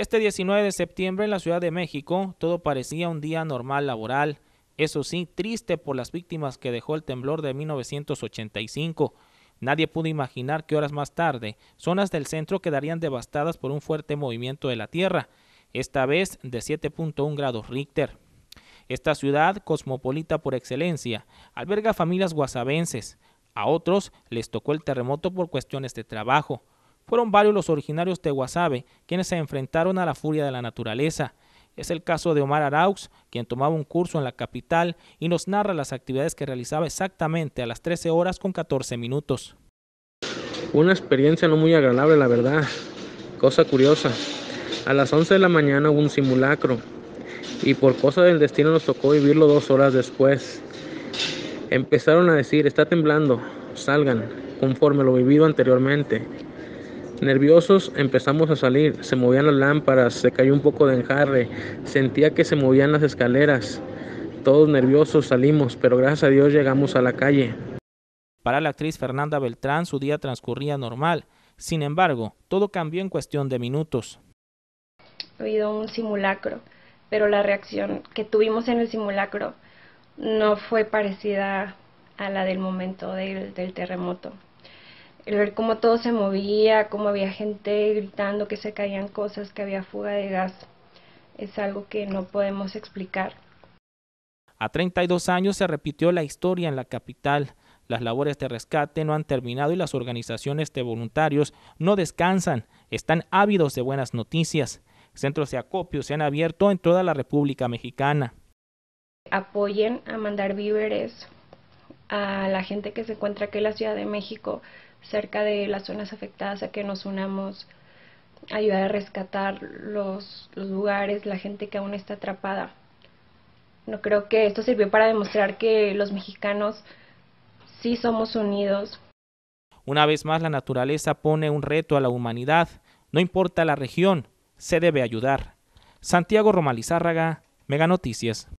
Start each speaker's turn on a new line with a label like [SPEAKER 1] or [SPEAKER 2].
[SPEAKER 1] Este 19 de septiembre en la Ciudad de México todo parecía un día normal laboral, eso sí, triste por las víctimas que dejó el temblor de 1985. Nadie pudo imaginar que horas más tarde zonas del centro quedarían devastadas por un fuerte movimiento de la Tierra, esta vez de 7.1 grados Richter. Esta ciudad, cosmopolita por excelencia, alberga familias guasabenses. A otros les tocó el terremoto por cuestiones de trabajo. Fueron varios los originarios de Guasave quienes se enfrentaron a la furia de la naturaleza. Es el caso de Omar Araux, quien tomaba un curso en la capital y nos narra las actividades que realizaba exactamente a las 13 horas con 14 minutos.
[SPEAKER 2] Una experiencia no muy agradable, la verdad. Cosa curiosa. A las 11 de la mañana hubo un simulacro y por cosa del destino nos tocó vivirlo dos horas después. Empezaron a decir, está temblando, salgan, conforme lo vivido anteriormente. Nerviosos empezamos a salir, se movían las lámparas, se cayó un poco de enjarre, sentía que se movían las escaleras. Todos nerviosos salimos, pero gracias a Dios llegamos a la calle.
[SPEAKER 1] Para la actriz Fernanda Beltrán su día transcurría normal, sin embargo, todo cambió en cuestión de minutos.
[SPEAKER 3] Ha habido un simulacro, pero la reacción que tuvimos en el simulacro no fue parecida a la del momento del, del terremoto el ver cómo todo se movía, cómo había gente gritando que se caían cosas, que había fuga de gas, es algo que no podemos explicar.
[SPEAKER 1] A 32 años se repitió la historia en la capital. Las labores de rescate no han terminado y las organizaciones de voluntarios no descansan, están ávidos de buenas noticias. Centros de acopio se han abierto en toda la República Mexicana.
[SPEAKER 3] Apoyen a mandar víveres a la gente que se encuentra aquí en la Ciudad de México cerca de las zonas afectadas, a que nos unamos, ayudar a rescatar los, lugares, la gente que aún está atrapada. No creo que esto sirvió para demostrar que los mexicanos sí somos unidos.
[SPEAKER 1] Una vez más, la naturaleza pone un reto a la humanidad. No importa la región, se debe ayudar. Santiago Romalizárraga,
[SPEAKER 2] Mega Noticias.